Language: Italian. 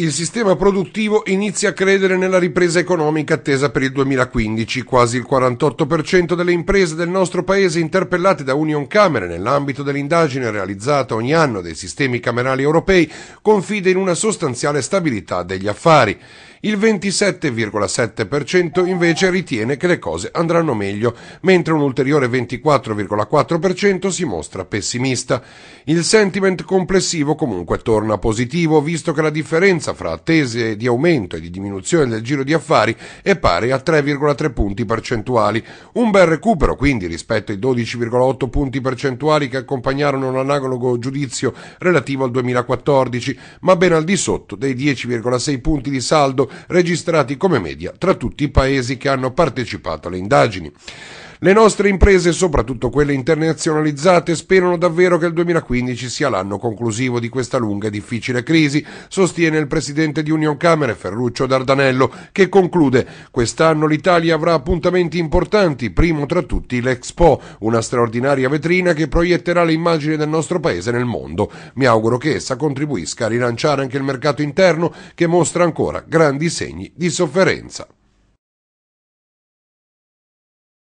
Il sistema produttivo inizia a credere nella ripresa economica attesa per il 2015. Quasi il 48% delle imprese del nostro paese interpellate da Union Camere nell'ambito dell'indagine realizzata ogni anno dei sistemi camerali europei confida in una sostanziale stabilità degli affari. Il 27,7% invece ritiene che le cose andranno meglio, mentre un ulteriore 24,4% si mostra pessimista. Il sentiment complessivo comunque torna positivo, visto che la differenza fra attese di aumento e di diminuzione del giro di affari è pari a 3,3 punti percentuali. Un bel recupero quindi rispetto ai 12,8 punti percentuali che accompagnarono l'analogo giudizio relativo al 2014, ma ben al di sotto dei 10,6 punti di saldo registrati come media tra tutti i paesi che hanno partecipato alle indagini. Le nostre imprese, soprattutto quelle internazionalizzate, sperano davvero che il 2015 sia l'anno conclusivo di questa lunga e difficile crisi, sostiene il presidente di Union Camere Ferruccio Dardanello, che conclude: Quest'anno l'Italia avrà appuntamenti importanti, primo tra tutti l'Expo, una straordinaria vetrina che proietterà l'immagine del nostro paese nel mondo. Mi auguro che essa contribuisca a rilanciare anche il mercato interno che mostra ancora grandi segni di sofferenza.